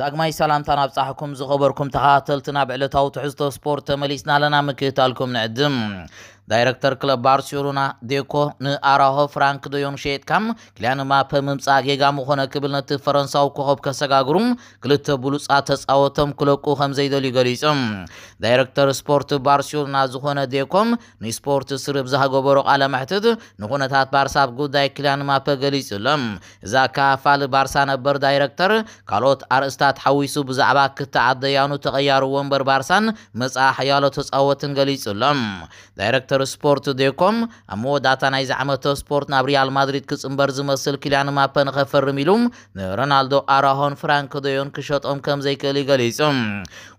داغماي سلام تناب صحكم زخبركم تخاتلتنا بعلتاو تحزتو سبورت مليسنا لنا مكتالكم نعدم ዳይረክተር ክለብ ባርሴሎና ዴኮ ንኣራሆ ፍራንክ ዶዮን ሸየጥካም ክልያንማ ፐምምፃእ ጌጋም ኮነ ክብል ነቲ ፈረንሳዊ ኮኸብ ከሰጋግሩ ክልተ ብሉፃ ተፃወቶም ክለቁ ከም ዘይደልዩ ገሊፆም ዳይረክተር ስፖርት ባርሴሎና ዝኾነ ዴኮም ንስፖርት ስርብ ዝሃገበሮ ቃለ ምሕትት ንኹነታት ባርሳ ኣብ ጉዳይ ክልያንማ ማፐ ገሊፁ ሎም እዛ ካፋል ባርሳ ነበር ዳይረክተር ካልኦት ኣርእስታት ሓዊሱ ብዛዕባ ክተዓደያኑ ዓደያኑ ተቐያሩ ወንበር ባርሳን መፃ ሓያሎ ተፃወትን ገሊፁ ዳይረክተር ዳይሬክተር ስፖርት ዴኮም ኣብ መወዳእታ ናይ ዝዓመተ ስፖርት ናብ ሪያል ማድሪድ ክፅምበር ዝመስል ኪልያን ማፐ ንኸፈርም ኢሉ ንሮናልዶ ኣራሆን ፍራንክ ዶዮን ክሸጦም ከም ዘይክእል ይገሊጹ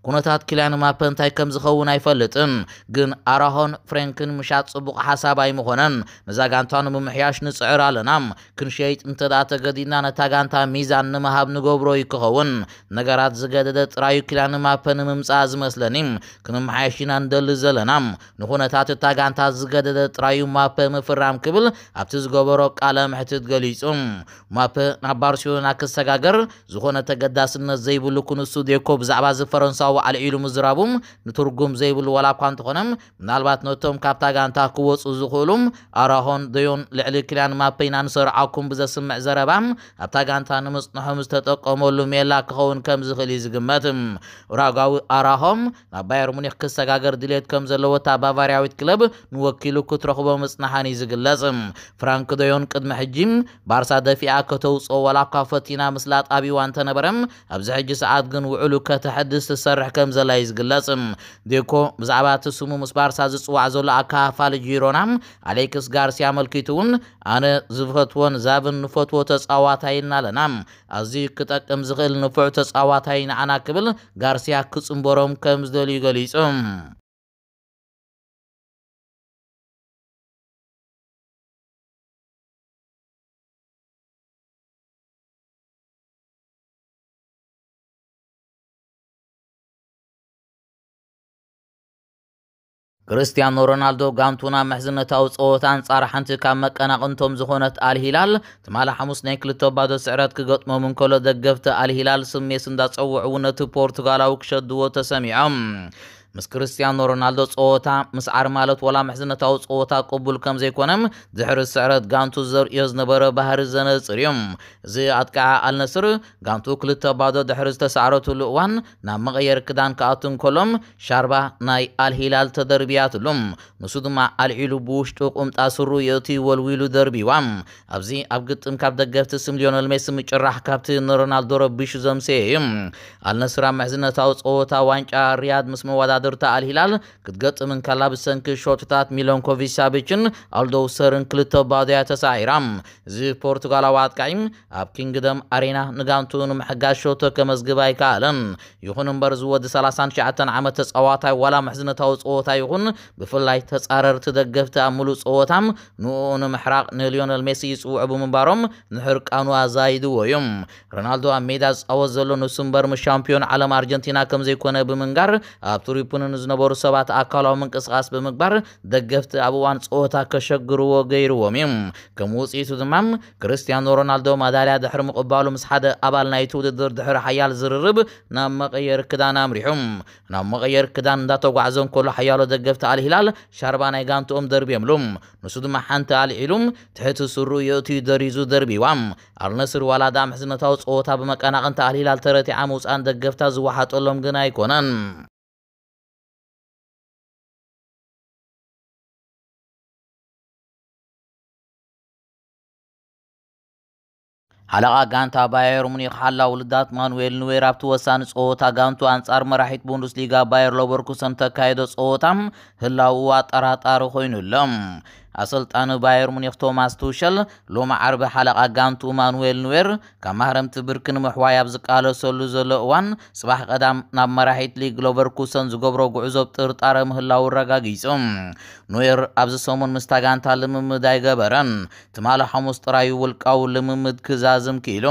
ኩነታት ኪልያን ማፐ እንታይ ከም ዝኸውን ኣይፈልጥን ግን ኣራሆን ፍሬንክን ምሻጥ ጽቡቕ ሓሳብ ኣይምኾነን ነዛ ጋንታ ንምምሕያሽ ንፅዕር ኣለና ክንሸይጥ እንተደኣ ተገዲድና ነታ ጋንታ ሚዛን ንምሃብ ንገብሮ ይክኸውን ነገራት ዝገደደ ጥራዩ ኪልያን ማፐ ንምምፃእ ዝመስለኒ ክንመሓየሽ ኢና ንደሊ ዘለና ንኹነታት እታ ጋንታ ዝገደደ ጥራዩ ማፐ ምፍራም ክብል ኣብቲ ዝገበሮ ቃለ ምሕትት ገሊጹ ማፐ ናብ ባርሴሎና ክሰጋገር ዝኾነ ተገዳስነት ዘይብሉ ክንሱ ዴኮ ብዛዕባ እዚ ፈረንሳዊ ኣልዒሉ ምዝራቡ ንትርጉም ዘይብሉ ዋላ እኳ እንተኾነ ምናልባት ነቶም ካብታ ጋንታ ክወፁ ዝኽእሉ ኣራሆን ደዮን ልዕሊ ክልያን ማፐ ኢና ንሰርዓኩም ብዘስምዕ ዘረባ ኣብታ ጋንታ ንምፅንሖም ዝተጠቀመሉ ሜላ ክኸውን ከም ዝኽእል እዩ ዝግመት ኡራጓዊ ኣራሆም ናብ ባየር ሙኒክ ክሰጋገር ድሌት ከም ዘለዎ እታ ባቫርያዊት ክለብ ንወኪሉ ክትረኽቦ ምፅናሓን እዩ ዝግለጽ ፍራንክ ደዮን ቅድሚ ሕጂ ባርሳ ደፊኣ ከተውፅኦ ወላ እኳ ፈቲና ምስላጥ ኣብ እዋን እንተነበረ ኣብዚ ሕጂ ሰዓት ግን ውዕሉ ከተሐድስ ትሰርሕ ከም ዘላ እዩ ዝግለጽ ዴኮ ብዛዕባ እቲ ስሙ ምስ ባርሳ ዝፅዋዕ ዘሎ ኣካፋል ጂሮና ኣሌክስ ጋርሲያ መልኪቱ እውን ኣነ ዝፈትዎን ዛብን ንፈትዎ ተፃዋታይና ኣለና ኣዝዩ ክጠቅም ዝኽእል ንፍዑ ተፃዋታይ ንዓና ክብል ጋርሲያ ክፅምበሮም ከም ዝደልዩ ገሊጹ ክርስቲያኖ ሮናልዶ ጋንቱና ምሕዝነታዊ ፀወታ ኣንጻር ሓንቲ ካብ መቀናቕንቶም ዝኾነት ኣልሂላል ትማል ሓሙስ ናይ ክልተ ባዶ ስዕረት ክገጥሞም እንከሎ ደገፍቲ ኣልሂላል ስሜስ እንዳፀውዑ ነቲ ፖርቱጋላዊ ክሸድዎ ተሰሚዖም مس كريستيانو رونالدو صوتا مس عرمالت ولا محزنة أو صوتا قبول كم زي كونم دحر السعرات غانتو زر يز نبرا بحر زنا صريم زي عتكع النصر غانتو كلتا تبادو دحر استسعرات الوان نام غير كدان كاتن كلهم شربة ناي الهلال تدربيات لهم مسود مع العلو بوش تقوم تأسرو يوتي والويلو دربي وام أبزي أبقت إن كاب دقفت سم ليونيل ميسي مجرح كابتن رونالدو ربيش زمسيهم النصر محزنة أو صوتا وانجا رياض مسمو تاع الهلال كتقط من كلاب سنك شوتتات ميلونكوفيتش سابيتشن الدو سرن كلتو باديا تساعيرام زي بورتغال واقعيم اب كينغدم ارينا نغانتون محغاشوتو كمزغباي كالن يخونن برز ود 30 شعتن عمت تصواتا ولا محزنتاو ጾታ ይሁን ብፍላይ ተጻረርቲ ደገፍቲ ኣብ ሙሉእ ፀወታም ንኡ ንምሕራቕ ንሊዮነል ሜሲ ይፅውዑ ብምንባሮም ንሕርቃኑ ኣዛይድዎ እዮም ሮናልዶ ኣብ ሜዳ ዝፃወት ዘሎ ንሱ እምበር ምስ ሻምፒዮን ዓለም ኣርጀንቲና ከም ዘይኮነ ብምንጋር ኣብ ዩፑንን ዝነበሩ ሰባት ኣካላዊ ምንቅስቓስ ብምግባር ደገፍቲ ኣብ እዋን ፀወታ ከሸግርዎ ገይርዎም እዮም ከም ውፅኢቱ ድማ ክርስቲያኖ ሮናልዶ ማዳልያ ድሕሪ ምቕባሉ ምስ ሓደ ኣባል ናይቲ ውድድር ድሕሪ ሓያል ዝርርብ ናብ መቐየር ክዳን ኣምሪሑ ናብ መቐየር ክዳን እንዳተጓዕዘ እንከሎ ሓያሎ ደገፍቲ ኣልሂላል ሻርባ ናይ ጋንትኦም ደርብየምሉ ንሱ ድማ ሓንቲ ኣልዒሉ ትሕቲ ስሩ የእትዩ ደሪዙ ደርቢዋ ኣልነስር ዋላ ዳ ምሕዝነታዊ ፀወታ ብመቀናቕንታ ኣልሂላል ተረቲዓ ምውፃን ደገፍታ ዝወሓጠሎም ግን ኣይኮነን ሓለቓ ጋንታ ባየር ሙኒክ ሓላ ውልዳት ማኑኤል ኑዌር ኣብቲ ወሳኒ ፀወታ ጋንቱ ኣንጻር መራሒት ቡንደስሊጋ ባየር ሎቨርኩሰን ተካየደ ፀወታ ህላውዋ ጠራጣሪ ኮይኑሎም አሰልጣን ባየር ሙኒክ ቶማስ ቱሸል ሎሚ ዓርቢ ሓለቓ ጋንቱ ማኑዌል ኑዌር ካብ ማህረምቲ ብርኪ ንምሕዋይ ኣብ ዝቃለሰሉ ዘሎ እዋን ፅባሕ ቀዳም ናብ መራሒት ሊግ ሎቨርኩሰን ዝገብሮ ጉዕዞ ብጥርጣረ ምህላው ረጋጊጹ ኑዌር ኣብዚ ሰሙን ምስ ታጋንታ ልምምድ ኣይገበረን ትማሊ ሓሙስ ጥራዩ ውልቃዊ ልምምድ ክዛዝም ክኢሉ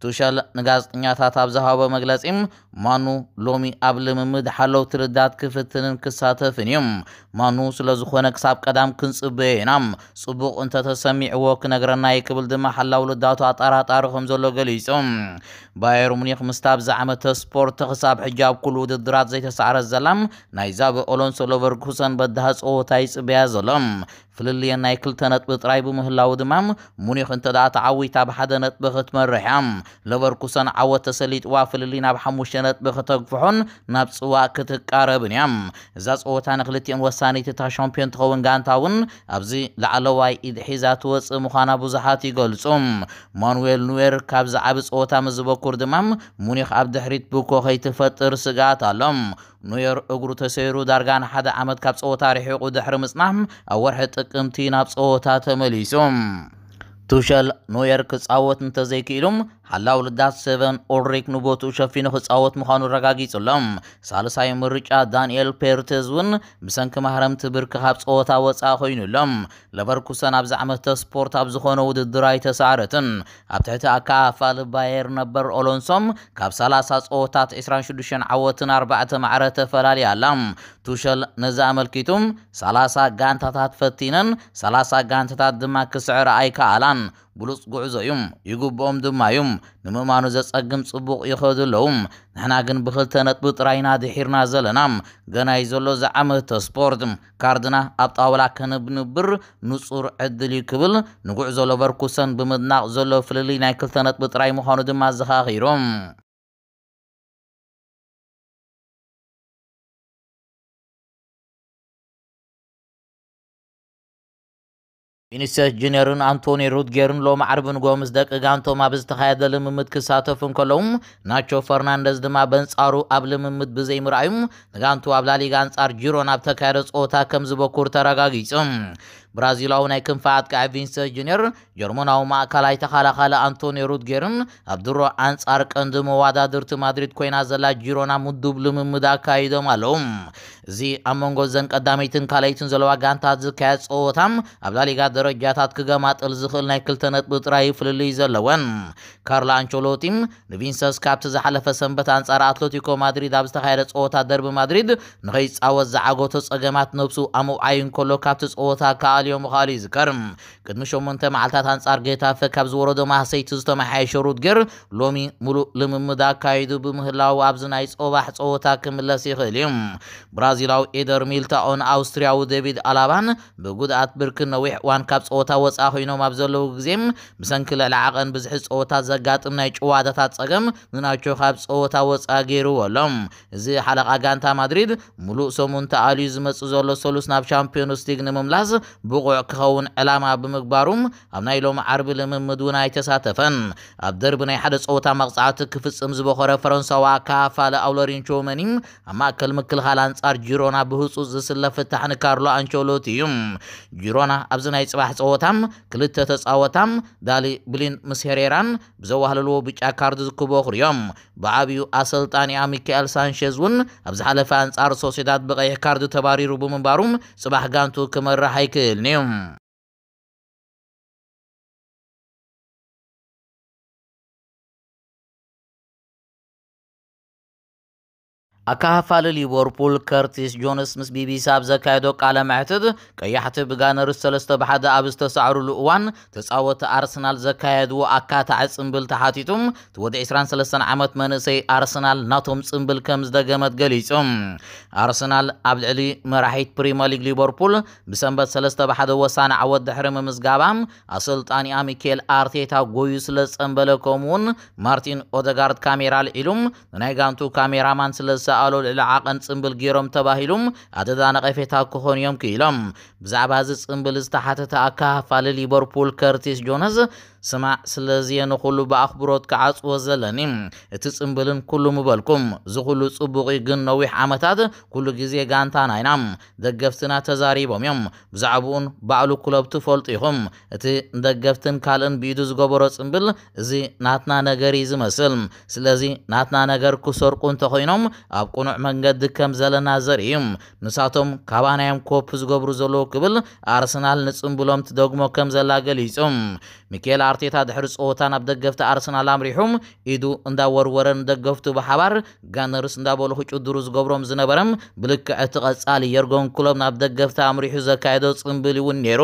توشال نجازنيات أبزها بمجلسهم مانو لومي قبل من مد ترداد كفتن كساتا فنيم مانو سلزخونك ساب قدام كنس بينام صبوق أنت تسمع وك نجرناي قبل دم حلو لداتو عطارات عارهم زلو جليسهم باير مونيخ مستاب زعمة سبورت حساب حجاب كل ود الدرات زي تسعر الزلم نايزاب أولون سلوفر كوسن بدهس أو تايس بيا فللي ناي كلتا نطب طرايبو مهلاو دمام مونيخ انت دا تعويتا بحدا نطب ختمرحام لبركوسن عوت تسليط وا فللي ناب حموش نطب ختغفحون ناب صوا كتقاربن يام اذا صوتا نخلتين وساني تتا شامبيون تخون غانتاون ابزي لعلواي ايد حيزات وص مخانا بزحات غلصوم ማኑኤል ኑዌር ካብዚ ዓብ ፆታ ምስ ዝበኩር ድማም ሙኒኽ ኣብ ድሕሪት ብኮኸይ ትፈጥር ስጋት ኣሎም ኖየር እግሩ ተሰይሩ ዳርጋ ንሓደ ዓመት ካብ ፀወታ ርሒቑ ድሕሪ ምፅናሕ ኣብ ወርሒ ጥቅምቲ ናብ ፀወታ ተመሊሱ ቱሸል ኖየር ክፃወት እንተዘይክኢሉም ሓላ ውልዳት ሰቨን ኦልሪክ ንቦትኡ ሸፊኑ ክፃወት ምዃኑ ረጋጊጹሎም ሳልሳይ ምርጫ ዳንኤል ፔርቴዝ እውን ብሰንኪ ማሕረምቲ ብርኪ ካብ ፀወታ ወፃኢ ኮይኑሎም ለቨርኩሰን ኣብዛ ዓመተ ስፖርት ኣብ ዝኾነ ውድድር ኣይተሰዓረትን ኣብ ትሕቲ ኣካፋል ባየር ነበር ኦሎንሶም ካብ 30 ፀወታት 26 ዓወትን 4 ማዕረ ተፈላለያ ኣላ ቱሸል ነዚ ኣመልኪቱ 30 ጋንታታት ፈቲነን 30 ጋንታታት ድማ ክስዕር ኣይከኣላን ብሉፅ ጉዕዞ እዮም ይግብኦም ድማ እዮም ንምእማኑ ዘጸግም ጽቡቕ ይኸዱ ኣለዎም ንሕና ግን ብክልተ ነጥቢ ጥራይና ድሒርና ዘለና ገና እዩ ዘሎ ዝዓመተ ስፖርት ካርድና ኣብ ጣውላ ከንብንብር ንጹር ዕድል እዩ ክብል ንጉዕዞ ለቨርኩሰን ብምድናቕ ዘሎ ፍልልይ ናይ ክልተ ነጥቢ ጥራይ ምዃኑ ድማ ዘኻኺሮም ቪኒስየስ ጁኒየርን አንቶኒ ሩድጌርን ሎም ዓርብን ጎምስ ደቂ ጋንቶም ኣብ ዝተኻየደ ልምምድ ክሳተፉ እንከለዉ ናቾ ፈርናንደዝ ድማ በንጻሩ ኣብ ልምምድ ብዘይ ብዘይምርኣዩ ንጋንቱ ኣብ ላሊጋ ኣንጻር ጂሮን ኣብ ተካየደ ፀወታ ከም ዝበኩር ተረጋጊጹ ብራዚላዊ ናይ ክንፋዓት ከዓ ቪንሰ ጁኒየር ጀርመናዊ ማእከላይ ተኸላኸለ ኣንቶኒ ሩድጌርን ኣብ ድሮ ኣንጻር ቀንዲ መዋዳድርቲ ማድሪድ ኮይና ዘላ ጂሮና ምዱብ ልምምድ ኣካይዶም ኣለዉ እዚ ኣብ መንጎ ዘን ቀዳመይትን ካልይትን ዘለዋ ጋንታት ዝካየድ ፀወታም ኣብ ላሊጋ ደረጃታት ክገማጥል ዝኽእል ናይ ክልተ ነጥቢ ጥራይ ፍልልይ ዘለወን ካርሎ ኣንቸሎቲም ንቪንሰስ ካብቲ ዝሓለፈ ሰንበት ኣንጻር ኣትለቲኮ ማድሪድ ኣብ ዝተካየደ ፀወታ ደርቢ ማድሪድ ንኸይፃወት ዝዓገቶ ፀገማት ነብሱ ኣምውዓይ እንከሎ ካብቲ ፀወታ ከኣል ዝተፈላለዩ ምዃኑ እዩ ዝከርም ቅድሚ 8 መዓልታት ኣንጻር ጌታፈ ካብ ዝወረዶ ማህሰይቲ ዝተመሓየሸ ሩድገር ሎሚ ሙሉእ ልምምድ ኣካይዱ ብምህላው ኣብዚ ናይ ጾባሕ ፀወታ ክምለስ ይኽእል እዩ ብራዚላዊ ኤደር ሚልታኦን ኣውስትርያዊ ደቪድ ኣላባን ብጉድኣት ብርኪ ነዊሕ እዋን ካብ ፀወታ ወፃኢ ኮይኖም ኣብ ዘለዉ ግዜ ብሰንኪ ልዕሊ ዓቐን ብዝሒ ፀወታት ዘጋጥም ናይ ጭዋዳታት ፀገም ንናቸው ካብ ፀወታ ወፃኢ ገይርዎ ኣሎም እዚ ሓለቓ ጋንታ ማድሪድ ሙሉእ ሰሙን ተኣልዩ ዝመፅእ ዘሎ ሰሉስ ናብ ቻምፒዮንስ ሊግ ንምምላስ بوغو كهون علامة بمقبارم أبناي لوم عربي لمن مدونة يتساتفن أبدربني حدس أوتا مغزعات كفز أمزبوخرة فرنسا وكافة لأولارين شومنين أما كل مكل خالان سار جيرونا بحسوس زسل فتحن كارلو أنشولوتيوم جيرونا أبزناي سباح سوتام كلتة تساوتام دالي بلين مسهريران بزوهللو بيش أكاردز كبوخريوم بعابيو أسلطاني أميكيال سانشيزون أبزحال فانس أرسوسيداد بغيه كارد تباري روبو منبارم سباح غانتو كمر رحيكي لن nenhum. ኣካፋልል ሊቨርፑል ከርቲስ ጆንስ ምስ ቢቢሲ ኣብ ዘካየዶ ቃለ ምዕትት ቀያሕቲ ብጋነርስ ሰለስተ ብሓደ ኣብ ዝተሰዕሩሉ እዋን ተፃወቲ ኣርሰናል ዘካየድዎ ኣካታዕ ፅምብል ተሓቲቱ እቲ ወዲ 23 ዓመት መንእሰይ ኣርሰናል ናቶም ፅምብል ከም ዝደገመት ገሊጹ ኣርሰናል ኣብ ልዕሊ መራሒት ፕሪምየር ሊግ ሊቨርፑል ብሰንበት ሰለስተ ብሓደ ወሳኒ ዓወት ድሕሪ ምምዝጋባ ኣሰልጣኒኣ ሚኬል ኣርቴታ ጎዩ ስለ ዝፀንበለ ከምኡውን ማርቲን ኦደጋርድ ካሜራ ልዒሉ ንናይ ጋንቱ ካሜራማን ስለዝሰ ዝኣሎ ልዕሊ ዓቐን ፅምብል ገይሮም ተባሂሉ ኣተዛነቐ ፌታ ክኾኑ እዮም ክኢሎም ብዛዕባ እዚ ፅምብል ዝተሓተተ ኣካፋሊ ሊቨርፑል ከርቲስ ጆነስ ስማዕ ስለዚአን ኩሉ ብኣኽብሮት ክዓፅዎ ዘለኒ እቲ ፅምብልን ኩሉ ምበልኩም ዝኹሉ ፅቡቕ ግን ነዊሕ ዓመታት ኩሉ ግዜ ጋንታ ናይና ደገፍትና ተዛሪቦም እዮም ብዛዕባኡን ባዕሉ ክለብ ትፈልጡ ኢኹም እቲ ደገፍትን ካልእን ብኢዱ ዝገበሮ ፅምብል እዚ ናትና ነገር እዩ ዝመስል ስለዚ ናትና ነገር ክሰርቁ እንተኮይኖም ኣብ ቁኑዕ መንገዲ ከም ዘለና ዘርኢ እዩ ንሳቶም ካባናዮም ኮፕ ዝገብሩ ዘለዎ ክብል ኣርሰናል ንፅምብሎም ትደግሞ ከም ዘላ ገሊፁ ሚኬል ኣርቴታ ድሕሪ ፀወታ ናብ ደገፍቲ ኣርሰናል ኣምሪሖም ኢዱ እንዳወርወረን ደገፍቱ ብሓባር ጋነርስ እንዳበሉ ክጭድሩ ዝገብሮም ዝነበረም ብልክዕ እቲ ቐጻሊ የርጎን ክሎብ ናብ ደገፍቲ ኣምሪሑ ዘካየዶ ፅምብል እውን ነይሩ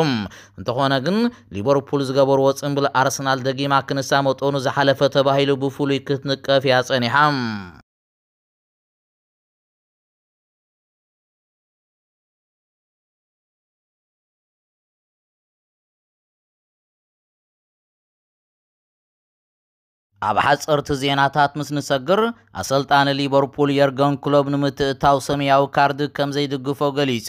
እንተኾነ ግን ሊቨርፑል ዝገበርዎ ፅምብል ኣርሰናል ደጊማ ክንሳ መጠኑ ዝሓለፈ ተባሂሉ ብፍሉይ ክትንቀፍ እያ ጸኒሓ ኣብ ሓፀርቲ ዜናታት ምስ ንሰግር ኣሰልጣኒ ሊቨርፑል የርገን ክሎብ ንምትእታው ሰማያዊ ካርድ ከም ዘይድግፎ ገሊጹ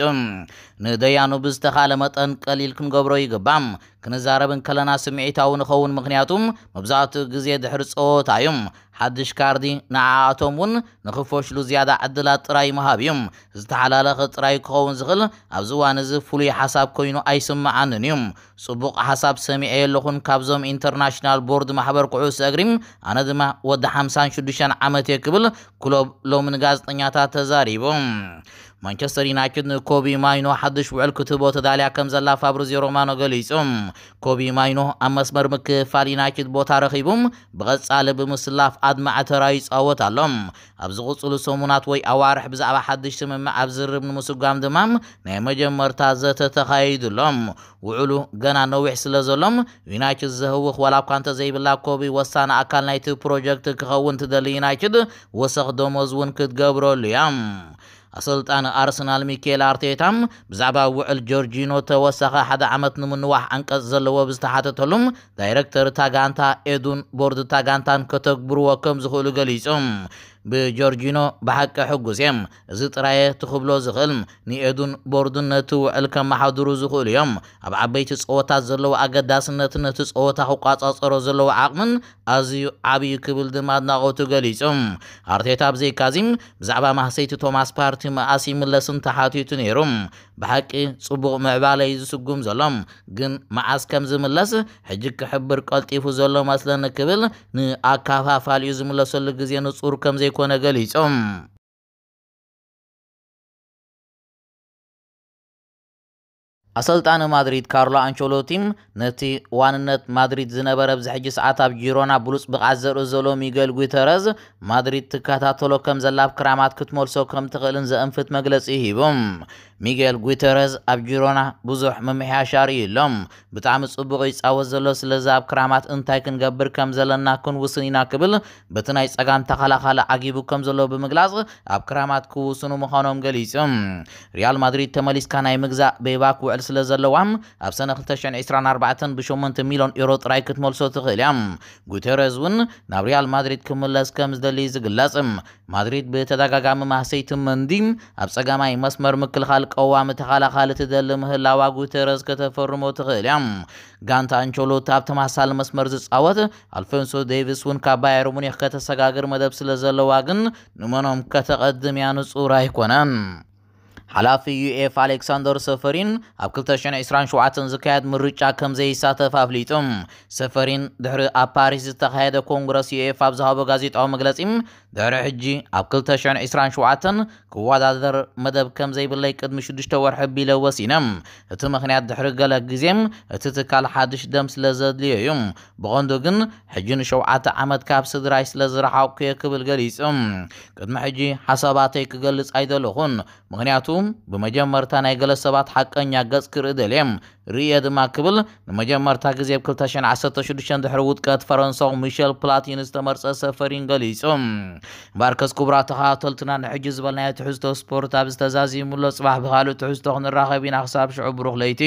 ንደያኑ ብዝተኻለ መጠን ቀሊል ክንገብሮ ይግባእ ክንዛረብን ከለና ስምዒታዊ ንኸውን ምክንያቱም መብዛሕትኡ ግዜ ድሕሪ ፀወታ እዮም ሓድሽ ካርዲ ንዓኣቶም እውን ንኽፈሽሉ ዝያዳ ዕድላት ጥራይ ምሃብ እዮም ዝተሓላለኸ ጥራይ ክኸውን ዝኽእል ኣብዚ እዋን እዚ ፍሉይ ሓሳብ ኮይኑ ኣይስምዓንን እዮም ፅቡቕ ሓሳብ ሰሚዐ ኣለኹን ካብዞም ኢንተርናሽናል ቦርድ ማሕበር ኩዕሶ እግሪ ኣነ ድማ ወዲ 56 ዓመት ክብል ክለብ ሎሚ ንጋዜጠኛታት ተዛሪቦም مانشستر يونايتد مانچستر یونایتد کۆبی ماینۆ حەدش وەلکوتو بۆتە دالیاکەم زەلا فابرزی ڕۆمانۆ گەلیسم کۆبی ماینۆ ئەمەسمەرمک فالیناکت بۆ تارەخی بووم بغەت سالە بمسلاف ئادمە ئەتەراییس وي أوارح سلو سۆموناتەوەی ئەوار حبزە حەدشتممە ئەبزرم نموسگام دمام نێمەجەمەەر تازەتە تەخایی دڵم وعلو غنا گەنانەوە حسلە يونايتد زهوخ زەهوخ كانت زەی بلا كوبي وسان ئاکان لایت پرۆژەکتە کەخەونتە دەلی ناکرد وەسەخ دۆمۆزون کرد گەبرۆ ليام ኣሰልጣን ኣርሰናል ሚኬል ኣርቴታም ብዛዕባ ውዕል ጆርጂኖ ተወሳኺ ሓደ ዓመት ንምንዋሕ ኣንቀጽ ዘለዎ ብዝተሓተተሉም ዳይረክተር ታጋንታ ኤዱን ቦርድ ታጋንታን ከተግብርዎ ከም ዝኽእሉ ገሊፆም ብጆርጂኖ ብሓቂ ሕጉስ እዮም እዚ ጥራየ ትኽብሎ ዝኽእል ንኤዱን ቦርድን ነቲ ውዕል ከመሓድሩ ዝኽእሉ እዮም ኣብ ዓበይቲ ፀወታት ዘለዎ ኣገዳስነት ነቲ ፀወታ ክቋፃፀሮ ዘለዎ ዓቕምን ኣዝዩ ዓብዪ ክብል ድማ ኣድናቆቱ ገሊጹ ኣርቴታ ብዘይካዚም ብዛዕባ ማህሰይቲ ቶማስ ፓርቲ መኣሲ ምለስን ተሓቲቱ ነይሩ ብሓቂ ፅቡቕ ምዕባለይ ዝስጉም ዘሎም ግን መዓስ ከም ዝምለስ ሕጂ ክሕብር ቀልጢፉ ዘሎ መስለኒ ክብል ንኣካፋፋሊኡ ዝምለሰሉ ግዜ ንፁር ከም ዘይ ዘይኮነ ገሊፆም ኣሰልጣኒ ማድሪድ ካርሎ ኣንቸሎቲም ነቲ ዋንነት ማድሪድ ዝነበረ ብዚ ሕጂ ሰዓት ኣብ ጂሮና ብሉፅ ብቕዓት ዘርኢ ዘሎ ሚገል ጉተረዝ ማድሪድ ትከታተሎ ከም ዘላብ ክራማት ክትመልሶ ከም ትኽእልን ዘእንፍት መግለፂ ሂቡም ሚጌል ጉተረዝ ኣብ ጂሮና ብዙሕ ምምሕያሻር ኢሎም ብጣዕሚ ፅቡቕ ይፃወት ዘሎ ስለዚ ኣብ ክራማት እንታይ ክንገብር ከም ዘለና ክንውስን ኢና ክብል በቲ ናይ ፀጋም ተኸላኻሊ ዓጊቡ ከም ዘሎ ብምግላፅ ኣብ ክራማት ክውስኑ ምዃኖም ገሊፆም ሪያል ማድሪድ ተመሊስካ ናይ ምግዛእ ቤባክ ውዕል ስለ ዘለዋ ኣብ ሰነ 2024 ብ8 ሚሊዮን ኢሮ ጥራይ ክትመልሶ ትኽእል እያ ጉተረዝ እውን ናብ ሪያል ማድሪድ ክምለስ ከም ዝደሊ ዝግለጽ ማድሪድ ብተደጋጋሚ ማህሰይቲ መንዲ ኣብ ፀጋማይ መስመር ምክልኻል ቀዋሚ ተኸላኻሊ ትደሊ ምህላዋ ጉተረዝ ከተፈርሞ ትኽእል እያ ጋንታ አንቸሎቲ ኣብ ተመሳሳሊ መስመር ዝፃወት ኣልፎንሶ ዴቪስ እውን ካብ ባየር ሙኒክ ከተሰጋግር መደብ ስለ ዘለዋ ግን ንመኖም ከተቐድም ያ ንጹር ኣይኮነን ሓላፊ ዩኤፍ ኣሌክሳንደር ሰፈሪን ኣብ 227 ዝካየድ ምርጫ ከም ዘይሳተፍ ኣፍሊጡ ሰፈሪን ድሕሪ ኣብ ፓሪስ ዝተኻየደ ኮንግረስ ዩኤፍ ኣብ ዝሃቦ ጋዜጣዊ መግለፂ ድሕሪ ሕጂ ኣብ 227 ክወዳደር መደብ ከም ዘይብለይ ቅድሚ 6 ወርሒ ኣቢለ ወሲነ እቲ ምክንያት ድሕሪ ገለ ግዜ እቲ ትካል ሓድሽ ደም ስለ ዘድልዮ እዩ ብቐንዱ ግን ሕጂ ንሸውዓተ ዓመት ካብ ስድራይ ስለ ዝረሓቑ ክየ ክብል ገሊጹ ቅድሚ ሕጂ ሓሳባተይ ክገልጽ ኣይደለኹን ምክንያቱ እንዲሁም ብመጀመርታ ናይ ገለ ሰባት ሓቀኛ ገጽ ክርኢ ደልየም ርእየ ድማ ክብል ንመጀመርታ ግዜ ብ 216 ድሕሪ ውጥቀት ፈረንሳዊ ሚሸል ፕላቲን ዝተመርፀ ሰፈሪን ገሊጹ ባርከስ ክቡራት ተኸታተልትና ንሕጂ ዝበልናዮ ትሕዝቶ ስፖርት ኣብ ዝተዛዚሙሎ ፅባሕ ብካልእ ትሕዝቶ ክንራኸብ ኢና ክሳብ ሽዑ ብሩኽ ለይቲ